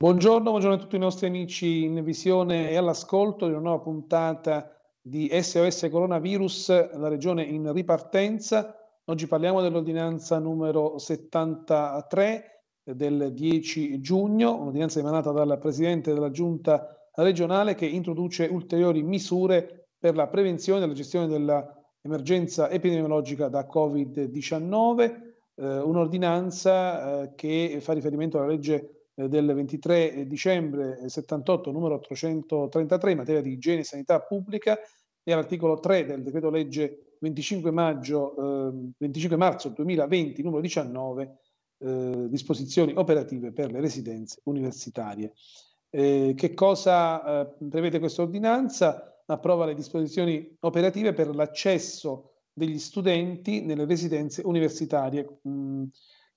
Buongiorno, buongiorno, a tutti i nostri amici in visione e all'ascolto di una nuova puntata di SOS Coronavirus, la regione in ripartenza. Oggi parliamo dell'ordinanza numero 73 del 10 giugno, un'ordinanza emanata dal Presidente della Giunta regionale che introduce ulteriori misure per la prevenzione e la gestione dell'emergenza epidemiologica da Covid-19, eh, un'ordinanza eh, che fa riferimento alla legge del 23 dicembre 78, numero 833, in materia di igiene e sanità pubblica, e all'articolo 3 del decreto legge 25, maggio, eh, 25 marzo 2020, numero 19, eh, disposizioni operative per le residenze universitarie. Eh, che cosa eh, prevede questa ordinanza? Approva le disposizioni operative per l'accesso degli studenti nelle residenze universitarie, mh,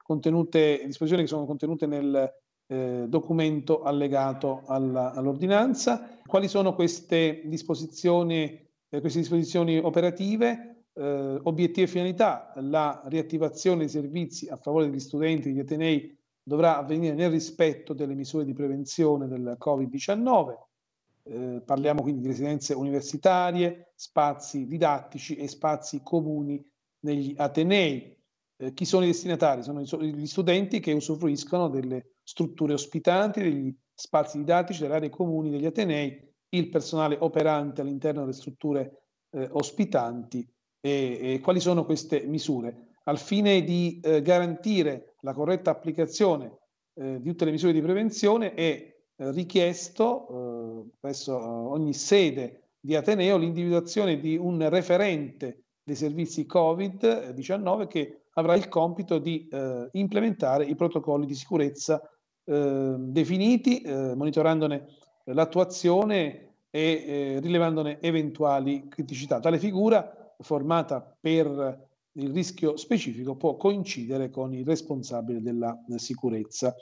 contenute, disposizioni che sono contenute nel eh, documento allegato alla, all'ordinanza. Quali sono queste disposizioni, eh, queste disposizioni operative? Eh, obiettivi e finalità, la riattivazione dei servizi a favore degli studenti e degli Atenei dovrà avvenire nel rispetto delle misure di prevenzione del Covid-19. Eh, parliamo quindi di residenze universitarie, spazi didattici e spazi comuni negli Atenei. Eh, chi sono i destinatari? Sono gli studenti che usufruiscono delle strutture ospitanti, degli spazi didattici, delle aree comuni, degli atenei, il personale operante all'interno delle strutture eh, ospitanti e, e, quali sono queste misure. Al fine di eh, garantire la corretta applicazione eh, di tutte le misure di prevenzione è eh, richiesto eh, presso ogni sede di Ateneo l'individuazione di un referente dei servizi Covid-19 che avrà il compito di eh, implementare i protocolli di sicurezza eh, definiti, eh, monitorandone l'attuazione e eh, rilevandone eventuali criticità. Tale figura, formata per il rischio specifico, può coincidere con il responsabile della sicurezza.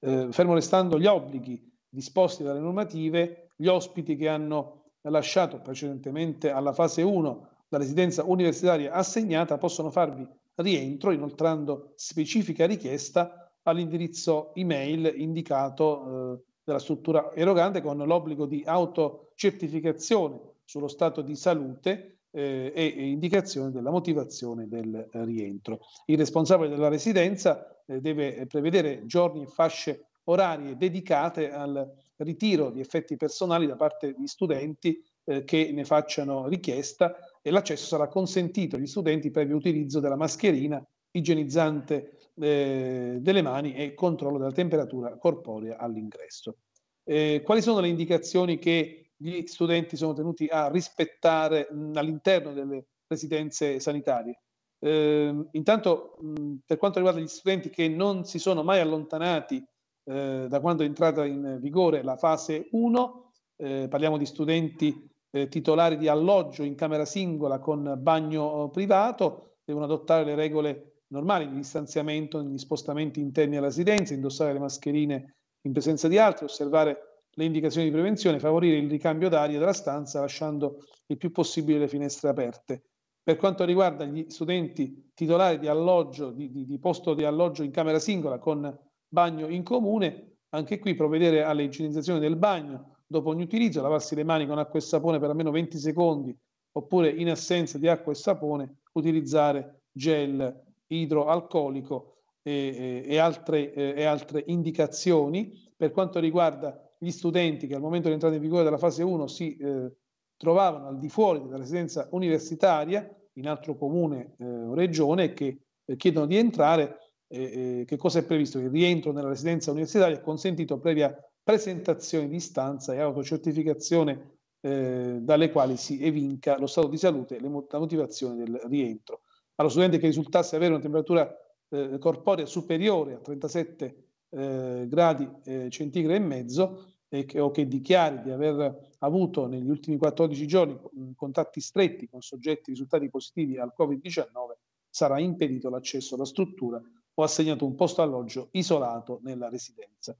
Eh, fermo restando gli obblighi disposti dalle normative, gli ospiti che hanno lasciato precedentemente alla fase 1 la residenza universitaria assegnata possono farvi rientro inoltrando specifica richiesta all'indirizzo email indicato eh, dalla struttura erogante con l'obbligo di autocertificazione sullo stato di salute eh, e, indicazione della motivazione del rientro. Il responsabile della residenza eh, deve prevedere giorni e fasce orarie dedicate al ritiro di effetti personali da parte di studenti eh, che ne facciano richiesta e l'accesso sarà consentito agli studenti previo utilizzo della mascherina, igienizzante eh, delle mani e controllo della temperatura corporea all'ingresso. Eh, quali sono le indicazioni che gli studenti sono tenuti a rispettare mh, all'interno delle residenze sanitarie? Eh, intanto, mh, per quanto riguarda gli studenti che non si sono mai allontanati eh, da quando è entrata in vigore la fase 1, eh, parliamo di studenti eh, titolari di alloggio in camera singola con bagno eh, privato devono adottare le regole normali di distanziamento negli spostamenti interni alla residenza, indossare le mascherine in presenza di altri, osservare le indicazioni di prevenzione, favorire il ricambio d'aria della stanza lasciando il più possibile le finestre aperte. Per quanto riguarda gli studenti titolari di alloggio, di, di, di posto di alloggio in camera singola con bagno in comune, anche qui provvedere all'igienizzazione del bagno, dopo ogni utilizzo, lavarsi le mani con acqua e sapone per almeno 20 secondi, oppure in assenza di acqua e sapone utilizzare gel idroalcolico e, e, e, altre, eh, e altre indicazioni. Per quanto riguarda gli studenti che al momento dell'entrata in vigore della fase 1 si eh, trovavano al di fuori della residenza universitaria, in altro comune eh, o regione, e che eh, chiedono di entrare, eh, eh, che cosa è previsto? Il rientro nella residenza universitaria è consentito previa presentazione di istanza e autocertificazione eh, dalle quali si evinca lo stato di salute e la motivazione del rientro. Allo studente che risultasse avere una temperatura eh, corporea superiore a 37 eh, gradi eh, centigradi e mezzo e che, o che dichiari di aver avuto negli ultimi 14 giorni mm, contatti stretti con soggetti risultati positivi al Covid-19 sarà impedito l'accesso alla struttura o assegnato un posto alloggio isolato nella residenza.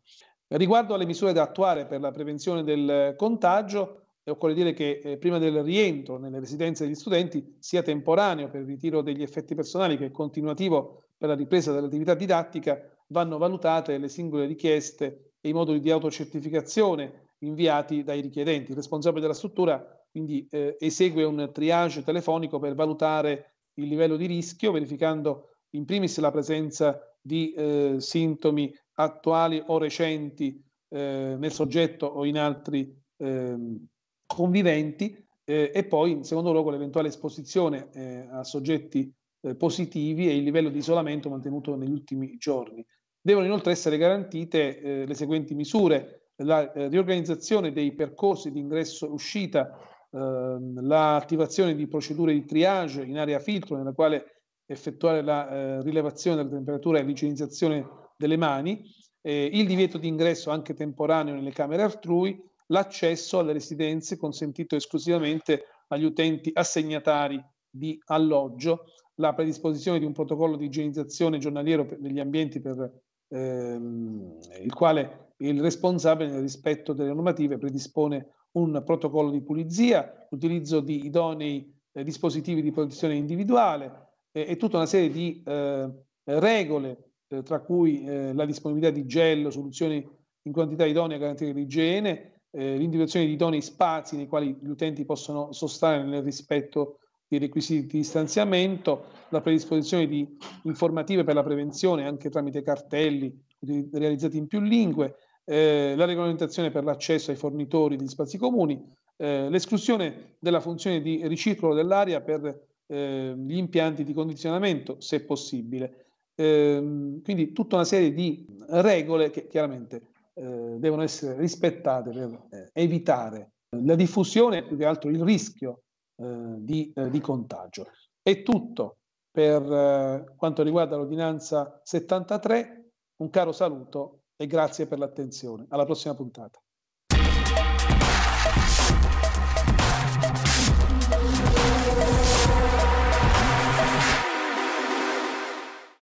Riguardo alle misure da attuare per la prevenzione del contagio, eh, occorre dire che eh, prima del rientro nelle residenze degli studenti, sia temporaneo per il ritiro degli effetti personali che continuativo per la ripresa dell'attività didattica, vanno valutate le singole richieste e i moduli di autocertificazione inviati dai richiedenti. Il responsabile della struttura quindi eh, esegue un triage telefonico per valutare il livello di rischio, verificando in primis la presenza di eh, sintomi attuali o recenti eh, nel soggetto o in altri ehm, eh, conviventi e poi in secondo luogo l'eventuale esposizione eh, a soggetti eh, positivi e il livello di isolamento mantenuto negli ultimi giorni. Devono inoltre essere garantite eh, le seguenti misure, la riorganizzazione dei percorsi di ingresso e uscita, ehm, l'attivazione di procedure di triage in area filtro nella quale effettuare la rilevazione delle temperature e l'igienizzazione delle mani, eh, il divieto di ingresso anche temporaneo nelle camere altrui, l'accesso alle residenze consentito esclusivamente agli utenti assegnatari di alloggio, la predisposizione di un protocollo di igienizzazione giornaliero degli ambienti per ehm, il quale il responsabile nel rispetto delle normative predispone un protocollo di pulizia, l'utilizzo di idonei eh, dispositivi di protezione individuale eh, e tutta una serie di eh, regole eh, tra cui eh, la disponibilità di gel, soluzioni in quantità idonee a garantire l'igiene, eh, l'individuazione di idonei spazi nei quali gli utenti possono sostare nel rispetto dei requisiti di distanziamento, la predisposizione di informative per la prevenzione anche tramite cartelli realizzati in più lingue, eh, la regolamentazione per l'accesso ai fornitori di spazi comuni, eh, l'esclusione della funzione di ricircolo dell'aria per eh, gli impianti di condizionamento, se possibile. Ehm, quindi tutta una serie di regole che chiaramente eh, devono essere rispettate per eh, evitare la diffusione, e più che altro il rischio eh, di, eh, di, contagio. È tutto per eh, quanto riguarda l'ordinanza 73. Un caro saluto e grazie per l'attenzione. Alla prossima puntata.